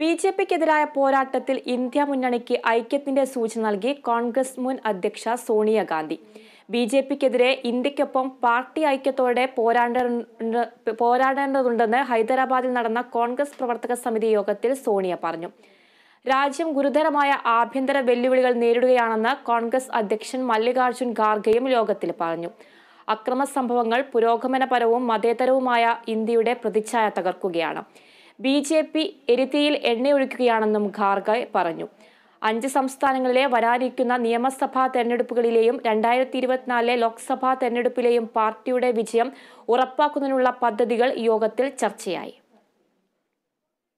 B J പിക്കെതിരായ പോരാട്ടത്തിൽ India മുന്നണിക്ക് ഐക്യത്തിന്റെ സൂചന നൽകി കോൺഗ്രസ് മുൻ അധ്യക്ഷ സോണിയാഗാന്ധി ബി ജെ പിക്കെതിരെ ഇന്ത്യക്കൊപ്പം പാർട്ടി ഐക്യത്തോടെ പോരാട പോരാടേണ്ടതുണ്ടെന്ന് ഹൈദരാബാദിൽ നടന്ന കോൺഗ്രസ് പ്രവർത്തക സമിതി യോഗത്തിൽ സോണിയ പറഞ്ഞു രാജ്യം ഗുരുതരമായ ആഭ്യന്തര വെല്ലുവിളികൾ നേരിടുകയാണെന്ന് കോൺഗ്രസ് അധ്യക്ഷൻ മല്ലികാർജ്ജുൻ ഖാർഗെയും യോഗത്തിൽ പറഞ്ഞു അക്രമ സംഭവങ്ങൾ പുരോഗമനപരവും മതേതരവുമായ ഇന്ത്യയുടെ പ്രതിച്ഛായ തകർക്കുകയാണ് ബി ജെ പി എരുത്തിയിൽ എണ്ണയൊഴിക്കുകയാണെന്നും ഖാർഗെ പറഞ്ഞു അഞ്ച് സംസ്ഥാനങ്ങളിലെ വരാനിരിക്കുന്ന നിയമസഭാ തെരഞ്ഞെടുപ്പുകളിലെയും രണ്ടായിരത്തി ഇരുപത്തിനാലിലെ ലോക്സഭാ തെരഞ്ഞെടുപ്പിലെയും പാർട്ടിയുടെ വിജയം ഉറപ്പാക്കുന്നതിനുള്ള പദ്ധതികൾ യോഗത്തിൽ ചർച്ചയായി